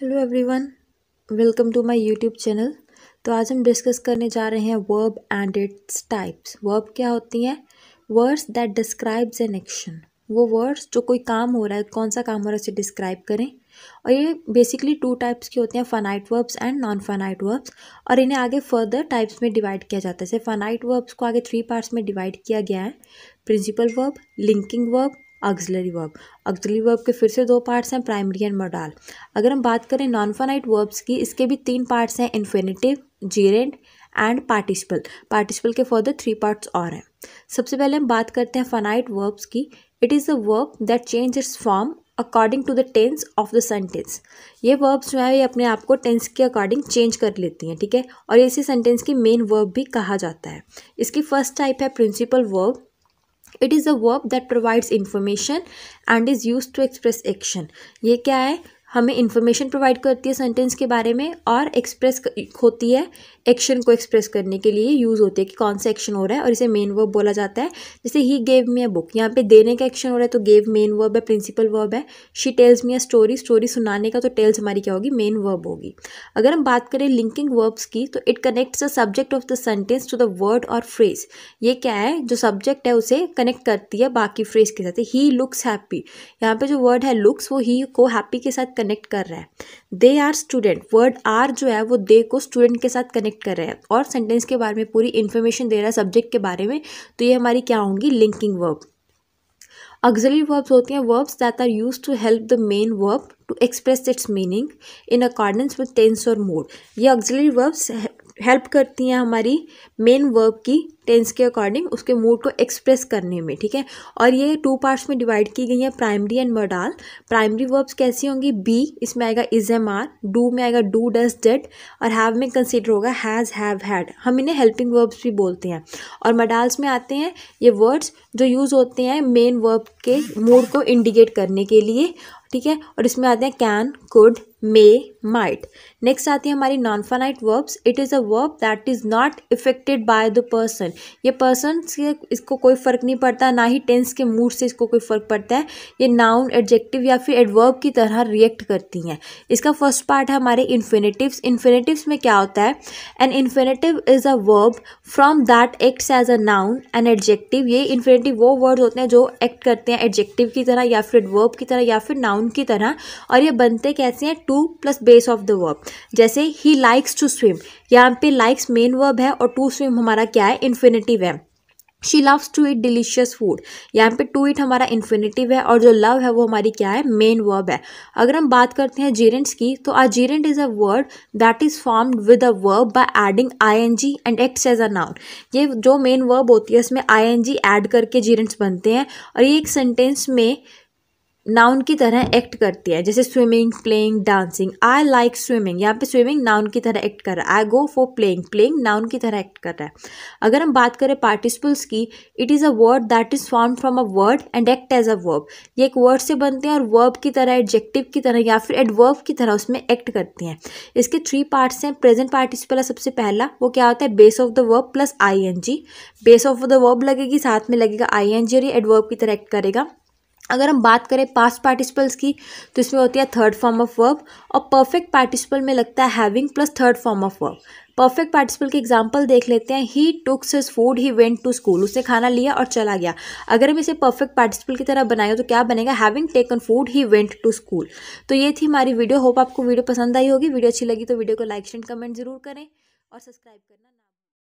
hello everyone welcome to my YouTube channel तो आज हम डिस्कस करने जा रहे हैं verb and its types verb क्या होती हैं words that describes an action वो वर्ड्स जो कोई काम हो रहा है कौन सा काम हो रहा है उसे डिस्क्राइब करें और ये बेसिकली टू टाइप्स के होते हैं finite verbs and non finite verbs और इन्हें आगे फर्दर टाइप्स में डिवाइड किया जाता है जैसे फनाइट वर्ब्स को आगे थ्री पार्ट्स में डिवाइड किया गया है principal verb linking verb auxiliary verb auxiliary verb के फिर से दो पार्ट्स हैं प्राइमरी एंड मोडाल अगर हम बात करें नॉन फनाइट वर्ब्स की इसके भी तीन पार्ट्स हैं infinitive gerund and participle participle के फर्दर थ्री पार्ट्स और हैं सबसे पहले हम बात करते हैं फनाइट वर्ब्स की it is a verb that change its form according to the tense of the sentence ये वर्ब्स जो है ये अपने आप को टेंस के अकॉर्डिंग चेंज कर लेती हैं ठीक है और इसी सेंटेंस की मेन वर्ब भी कहा जाता है इसकी फर्स्ट टाइप है principal verb it is a verb that provides information and is use to express action ये क्या है हमें इन्फॉर्मेशन प्रोवाइड करती है सेंटेंस के बारे में और एक्सप्रेस होती है एक्शन को एक्सप्रेस करने के लिए यूज़ होती है कि कौन सा एक्शन हो रहा है और इसे मेन वर्ब बोला जाता है जैसे he gave me a book यहाँ पे देने का एक्शन हो रहा है तो गेव मेन वर्ब है प्रिंसिपल वर्ब है she tells me a story story सुनाने का तो टेल्स हमारी क्या होगी मेन वर्ब होगी अगर हम बात करें लिंकिंग वर्ब्स की तो it connects the subject of the sentence to the word और फ्रेज ये क्या है जो सब्जेक्ट है उसे कनेक्ट करती है बाकी फ्रेज के साथ ही लुक्स हैप्पी यहाँ पर जो वर्ड है लुक्स वो ही को हैप्पी के साथ कनेक्ट कर रहा है they are student word are जो है वो दे को स्टूडेंट के साथ कनेक्ट कर रहे हैं और सेंटेंस के बारे में पूरी इन्फॉर्मेशन दे रहा है सब्जेक्ट के बारे में तो ये हमारी क्या होंगी लिंकिंग वर्ब ऑक्जरी वर्ब्स होती हैं verbs that are use to help the main verb to express its meaning in accordance with tense और मूड ये ऑक्जरी वर्ब्स हेल्प करती हैं हमारी मेन वर्ब की टेंस के अकॉर्डिंग उसके मूड को एक्सप्रेस करने में ठीक है और ये टू पार्ट्स में डिवाइड की गई है primary and modal primary verbs कैसी होंगी बी इसमें आएगा इज एम आर डू में आएगा डू डज डेड और हैव में कंसिडर होगा हैज़ हैव हैड हम इन्हें हेल्पिंग वर्ब्स भी बोलते हैं और मडाल्स में आते हैं ये वर्ड्स जो यूज़ होते हैं मेन वर्ब के मूड को इंडिकेट करने के लिए ठीक है और इसमें आते हैं can could may might next आती है हमारी non finite verbs it is a verb that is not affected by the person ये पर्सन से इसको कोई फ़र्क नहीं पड़ता ना ही टेंस के मूड से इसको कोई फ़र्क पड़ता है ये नाउन एडजेक्टिव या फिर एडवर्ब की तरह रिएक्ट करती हैं इसका फर्स्ट पार्ट है हमारे इन्फिनेटिव्स इन्फिनेटिव्स में क्या होता है an infinitive is a verb from that acts as a noun an adjective ये इन्फिनेटिव वो वर्ड होते हैं जो एक्ट करते हैं एडजेक्टिव की तरह या फिर एडवर्ब की तरह या फिर नाउन की तरह और ये बनते कैसे हैं to plus base of the verb जैसे ही लाइक्स टू स्विम यहाँ पे लाइक्स मेन वर्ब है और टू स्विम हमारा क्या है इन्फिनेटिव है she loves to eat delicious food यहाँ पे टू ईट हमारा इन्फिनेटिव है और जो लव है वो हमारी क्या है मेन वर्ब है अगर हम बात करते हैं जीरेंट्स की तो a gerund is a word that is formed with a verb by adding I N G and acts as a noun ये जो मेन वर्ब होती है उसमें आई एन जी एड करके जीरेंट्स बनते हैं और ये एक सेंटेंस में नाउन की तरह एक्ट करती है जैसे swimming playing dancing I like swimming यहाँ पे स्विमिंग नाउन की तरह एक्ट कर रहा है I go for playing playing noun की तरह एक्ट कर रहा है अगर हम बात करें पार्टिसिपल्स की it is a word that is form from a word and act as a verb ये एक वर्ड से बनते हैं और वर्ब की तरह एडजेक्टिव की तरह या फिर एडवर्ब की तरह उसमें एक्ट करती हैं इसके थ्री पार्ट्स हैं प्रेजेंट पार्टिसिपल है सबसे पहला वो क्या होता है base of the verb plus I N G base of the verb लगेगी साथ में लगेगा आई एन जी और ये एडवर्ब की तरह एक्ट करेगा अगर हम बात करें पास्ट पार्टिसिपल्स की तो इसमें होती है थर्ड फॉर्म ऑफ वर्ब और परफेक्ट पार्टिसिपल में लगता है having plus third form of verb perfect participle के एग्जाम्पल देख लेते हैं he tooks his food he went to school उसने खाना लिया और चला गया अगर हम इसे परफेक्ट पार्टिसिपल की तरह बनाएंगे तो क्या बनेगा having taken food he went to school तो ये थी हमारी वीडियो होप आपको वीडियो पसंद आई होगी वीडियो अच्छी लगी तो वीडियो को लाइक एंड कमेंट जरूर करें और सब्सक्राइब करना